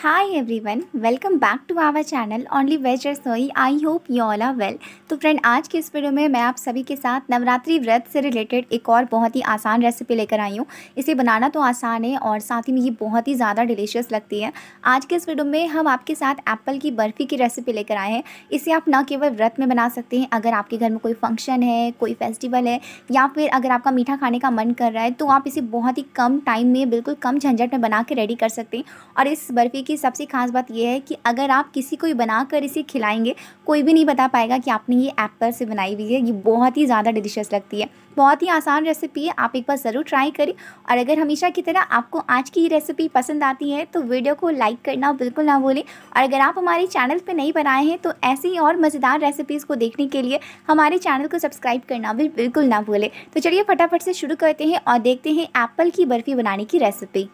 hi everyone welcome back to our channel only veg Rasoi I hope you all are well तो friend आज के इस video में मैं आप सभी के साथ नवरात्रि व्रत से रिलेटेड एक और बहुत ही आसान रेसिपी लेकर आई हूँ इसे बनाना तो आसान है और साथ ही में ये बहुत ही ज़्यादा डिलीशियस लगती है आज के इस वीडियो में हम आपके साथ एप्पल की बर्फ़ी की रेसिपी लेकर आए हैं इसे आप न केवल व्रत में बना सकते हैं अगर आपके घर में कोई फंक्शन है कोई फेस्टिवल है या फिर अगर आपका मीठा खाने का मन कर रहा है तो आप इसे बहुत ही कम टाइम में बिल्कुल कम झंझट में बना के रेडी कर सकते हैं और इस बर्फ़ी की सबसे खास बात यह है कि अगर आप किसी को बनाकर इसे खिलाएंगे कोई भी नहीं बता पाएगा कि आपने ये एप्पल से बनाई हुई है ये बहुत ही ज़्यादा डिलिशियस लगती है बहुत ही आसान रेसिपी है आप एक बार ज़रूर ट्राई करें और अगर हमेशा की तरह आपको आज की रेसिपी पसंद आती है तो वीडियो को लाइक करना बिल्कुल ना भूलें और अगर आप हमारे चैनल पर नहीं बनाए हैं तो ऐसी और मज़ेदार रेसिपीज़ को देखने के लिए हमारे चैनल को सब्सक्राइब करना भी बिल्कुल ना भूलें तो चलिए फटाफट से शुरू करते हैं और देखते हैं एप्पल की बर्फ़ी बनाने की रेसिपी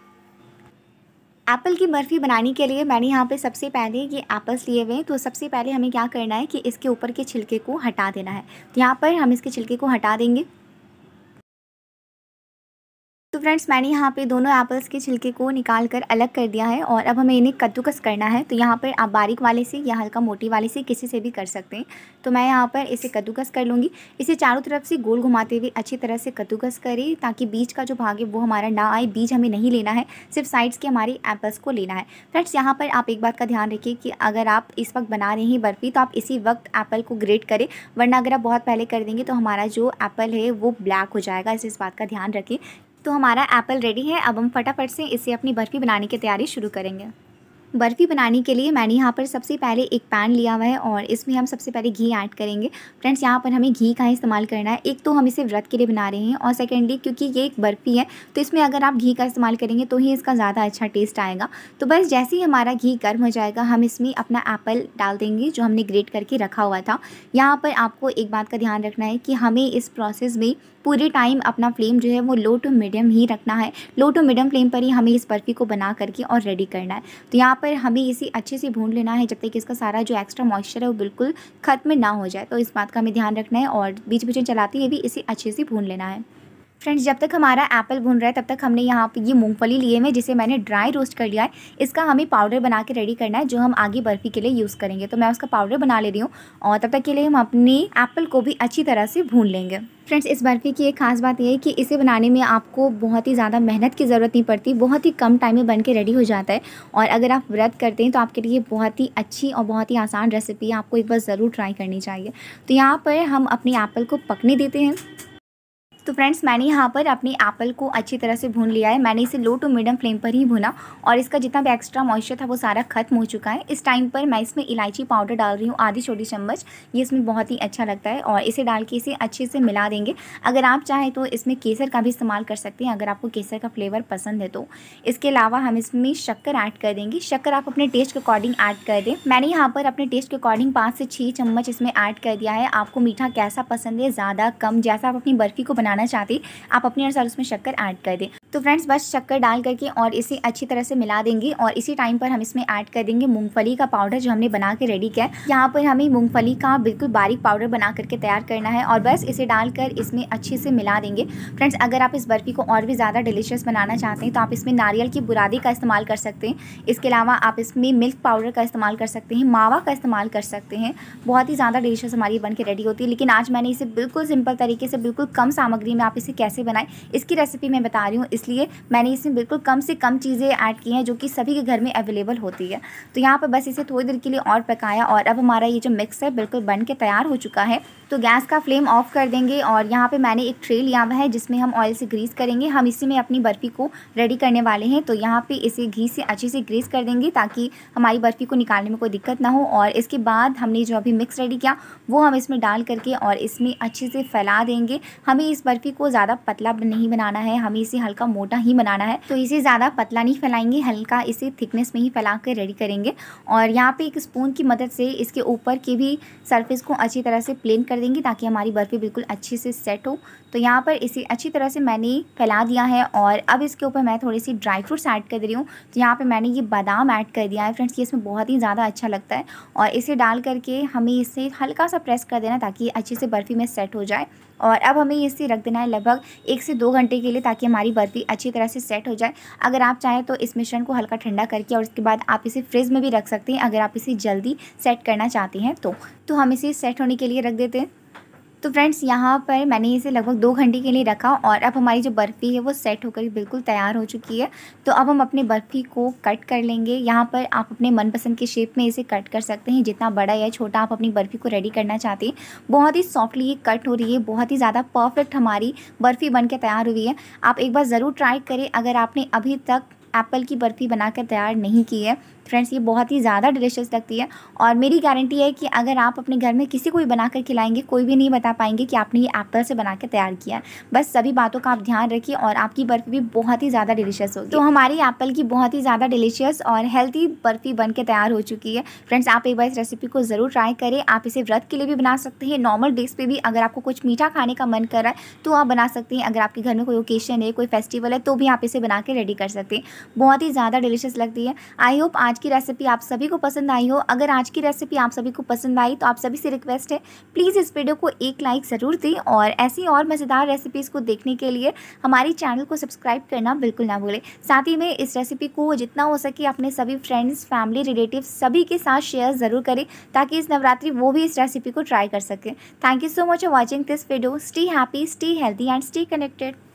एप्पल की बर्फ़ी बनाने के लिए मैंने यहाँ पे सबसे पहले ये एप्पल्स लिए हुए हैं तो सबसे पहले हमें क्या करना है कि इसके ऊपर के छिलके को हटा देना है तो यहाँ पर हम इसके छिलके को हटा देंगे फ्रेंड्स मैंने यहाँ पे दोनों एप्पल्स के छिलके को निकाल कर अलग कर दिया है और अब हमें इन्हें कद्दूकस करना है तो यहाँ पर आप बारीक वाले से या हल्का मोटी वाले से किसी से भी कर सकते हैं तो मैं यहाँ पर इसे कद्दूकस कर लूँगी इसे चारों तरफ से गोल घुमाते हुए अच्छी तरह से कद्दूकस करें ताकि बीज का जो भाग है वो हमारा ना आए बीज हमें नहीं लेना है सिर्फ साइड्स के हमारे एप्पल्स को लेना है फ्रेंड्स यहाँ पर आप एक बात का ध्यान रखिए कि अगर आप इस वक्त बना रहे हैं बर्फ़ी तो आप इसी वक्त एप्पल को ग्रेट करें वरना अगर आप बहुत पहले कर देंगे तो हमारा जो एप्पल है वो ब्लैक हो जाएगा इस बात का ध्यान रखें तो हमारा एप्पल रेडी है अब हम फटाफट से इसे अपनी बर्फ़ी बनाने की तैयारी शुरू करेंगे बर्फ़ी बनाने के लिए मैंने यहाँ पर सबसे पहले एक पैन लिया हुआ है और इसमें हम सबसे पहले घी ऐड करेंगे फ्रेंड्स यहाँ पर हमें घी का इस्तेमाल करना है एक तो हम इसे व्रत के लिए बना रहे हैं और सेकेंडली क्योंकि ये एक बर्फ़ी है तो इसमें अगर आप घी का इस्तेमाल करेंगे तो ही इसका ज़्यादा अच्छा टेस्ट आएगा तो बस जैसे ही हमारा घी गर्म हो जाएगा हम इसमें अपना एप्पल डाल देंगे जो हमने ग्रेट करके रखा हुआ था यहाँ पर आपको एक बात का ध्यान रखना है कि हमें इस प्रोसेस में पूरे टाइम अपना फ्लेम जो है वो लो टू मीडियम ही रखना है लो टू मीडियम फ्लेम पर ही हमें इस बर्फ़ी को बना करके और रेडी करना है तो यहाँ पर हमें इसे अच्छे से भून लेना है जब तक इसका सारा जो एक्स्ट्रा मॉइस्चर है वो बिल्कुल ख़त्म ना हो जाए तो इस बात का हमें ध्यान रखना है और बीच बीच में चलाते हुए भी इसे अच्छे से भून लेना है फ्रेंड्स जब तक हमारा एप्पल भुन रहा है तब तक हमने यहाँ पर ये मूँगफली लिए हुए जिसे मैंने ड्राई रोस्ट कर लिया है इसका हमें पाउडर बना के रेडी करना है जो हम आगे बर्फ़ी के लिए यूज़ करेंगे तो मैं उसका पाउडर बना ले रही हूँ और तब तक के लिए हम अपने एप्पल को भी अच्छी तरह से भून लेंगे फ्रेंड्स इस बर्फ़ी की एक खास बात यह है कि इसे बनाने में आपको बहुत ही ज़्यादा मेहनत की ज़रूरत नहीं पड़ती बहुत ही कम टाइम में बन के रेडी हो जाता है और अगर आप व्रत करते हैं तो आपके लिए बहुत ही अच्छी और बहुत ही आसान रेसिपी है आपको एक बार ज़रूर ट्राई करनी चाहिए तो यहाँ पर हम अपने एप्पल को पकने देते हैं तो फ्रेंड्स मैंने यहाँ पर अपने एप्पल को अच्छी तरह से भून लिया है मैंने इसे लो टू मीडियम फ्लेम पर ही भुना और इसका जितना भी एक्स्ट्रा मॉइस्चर था वो सारा खत्म हो चुका है इस टाइम पर मैं इसमें इलायची पाउडर डाल रही हूँ आधी छोटी चम्मच ये इसमें बहुत ही अच्छा लगता है और इसे डाल के इसे अच्छे से मिला देंगे अगर आप चाहें तो इसमें केसर का भी इस्तेमाल कर सकते हैं अगर आपको केसर का फ्लेवर पसंद है तो इसके अलावा हम इसमें शक्कर ऐड कर देंगे शक्कर आप अपने टेस्ट के अकॉर्डिंग ऐड कर दें मैंने यहाँ पर अपने टेस्ट के अकॉर्डिंग पाँच से छः चम्मच इसमें ऐड कर दिया है आपको मीठा कैसा पसंद है ज़्यादा कम जैसा आप अपनी बर्फ़ी को बना बनाना चाहते आप अपने अनुसार उसमें शक्कर ऐड कर दें तो फ्रेंड्स बस शक्कर डाल करके और इसे अच्छी तरह से मिला देंगे और इसी टाइम पर हम इसमें ऐड कर देंगे मूँगफली का पाउडर जो हमने बना के रेडी किया यहाँ पर हमें मूँगफली का बिल्कुल बारीक पाउडर बना करके तैयार करना है और बस इसे डालकर इसमें अच्छे से मिला देंगे फ्रेंड्स अगर आप इस बर्फ़ी को और भी ज़्यादा डिलीशियस बनाना चाहते हैं तो आप इसमें नारियल की बुरादी का इस्तेमाल कर सकते हैं इसके अलावा आप इसमें मिल्क पाउडर का इस्तेमाल कर सकते हैं मावा का इस्तेमाल कर सकते हैं बहुत ही ज़्यादा डिलीशियस हमारी बन के रेडी होती है लेकिन आज मैंने इसे बिल्कुल सिंपल तरीके से बिल्कुल कम सामग्री में आप इसे कैसे बनाएं इसकी रेसिपी मैं बता रही हूँ इसलिए मैंने इसमें बिल्कुल कम से कम चीज़ें ऐड की हैं जो कि सभी के घर में अवेलेबल होती है तो यहाँ पर बस इसे थोड़ी देर के लिए और पकाया और अब हमारा ये जो मिक्स है बिल्कुल बन के तैयार हो चुका है तो गैस का फ्लेम ऑफ कर देंगे और यहाँ पर मैंने एक ट्रे लिया हुआ है जिसमें हम ऑयल से ग्रीस करेंगे हम इसी में अपनी बर्फ़ी को रेडी करने वाले हैं तो यहाँ पर इसे घी से अच्छे से ग्रीस कर देंगे ताकि हमारी बर्फ़ी को निकालने में कोई दिक्कत ना हो और इसके बाद हमने जो अभी मिक्स रेडी किया वो हम इसमें डाल करके और इसमें अच्छे से फैला देंगे हमें इस बर्फ़ी को ज़्यादा पतला नहीं बनाना है हमें इसे हल्का मोटा ही बनाना है तो इसे ज़्यादा पतला नहीं फैलाएंगे हल्का इसे थिकनेस में ही फैला कर रेडी करेंगे और यहाँ पे एक स्पून की मदद से इसके ऊपर की भी सरफेस को अच्छी तरह से प्लेन कर देंगे ताकि हमारी बर्फ़ी बिल्कुल अच्छे से सेट हो तो यहाँ पर इसे अच्छी तरह से मैंने फैला दिया है और अब इसके ऊपर मैं थोड़ी सी ड्राई फ्रूट्स ऐड कर दे रही हूँ तो यहाँ पर मैंने ये बादाम ऐड कर दिया है फ्रेंड्स ये इसमें बहुत ही ज़्यादा अच्छा लगता है और इसे डाल करके हमें इसे हल्का सा प्रेस कर देना ताकि अच्छे से बर्फ़ी में सेट हो जाए और अब हमें इसे रख देना है लगभग एक से दो घंटे के लिए ताकि हमारी बर्फ़ी अच्छी तरह से सेट हो जाए अगर आप चाहें तो इस मिश्रण को हल्का ठंडा करके और उसके बाद आप इसे फ्रिज में भी रख सकते हैं अगर आप इसे जल्दी सेट करना चाहते हैं तो, तो हम इसे सेट होने के लिए रख देते हैं तो फ्रेंड्स यहाँ पर मैंने इसे लगभग दो घंटे के लिए रखा और अब हमारी जो बर्फ़ी है वो सेट होकर बिल्कुल तैयार हो चुकी है तो अब हम अपने बर्फ़ी को कट कर लेंगे यहाँ पर आप अपने मनपसंद के शेप में इसे कट कर सकते हैं जितना बड़ा या छोटा आप अपनी बर्फ़ी को रेडी करना चाहते हैं बहुत ही सॉफ्टली ये कट हो रही है बहुत ही ज़्यादा परफेक्ट हमारी बर्फ़ी बन के तैयार हुई है आप एक बार ज़रूर ट्राई करें अगर आपने अभी तक एप्पल की बर्फ़ी बनाकर तैयार नहीं की है फ्रेंड्स ये बहुत ही ज़्यादा डिलीशियस लगती है और मेरी गारंटी है कि अगर आप अपने घर में किसी को भी बना कर खिलाएंगे कोई भी नहीं बता पाएंगे कि आपने ये एप्पल से बना के तैयार किया बस सभी बातों का आप ध्यान रखिए और आपकी बर्फ़ी भी बहुत ही ज़्यादा डिलीशियस होगी तो हमारी एप्पल की बहुत ही ज़्यादा डिलीशियस और हेल्थी बर्फ़ी बन के तैयार हो चुकी है फ्रेंड्स आप एक बार इस रेसिपी को ज़रूर ट्राई करें आप इसे व्रत के लिए भी बना सकते हैं नॉर्मल डेज पर भी अगर आपको कुछ मीठा खाने का मन कर रहा है तो आप बना सकते हैं अगर आपके घर में कोई ओकेशन है कोई फेस्टिवल है तो भी आप इसे बना के रेडी कर सकते हैं बहुत ही ज़्यादा डिलीशियस लगती है आई होप आज आज की रेसिपी आप सभी को पसंद आई हो अगर आज की रेसिपी आप सभी को पसंद आई तो आप सभी से रिक्वेस्ट है प्लीज़ इस वीडियो को एक लाइक ज़रूर दें और ऐसी और मज़ेदार रेसिपीज़ को देखने के लिए हमारे चैनल को सब्सक्राइब करना बिल्कुल ना भूलें साथ ही में इस रेसिपी को जितना हो सके अपने सभी फ्रेंड्स फैमिली रिलेटिव सभी के साथ शेयर ज़रूर करें ताकि इस नवरात्रि वो भी इस रेसिपी को ट्राई कर सकें thank you so much for watching this video stay happy stay healthy and stay connected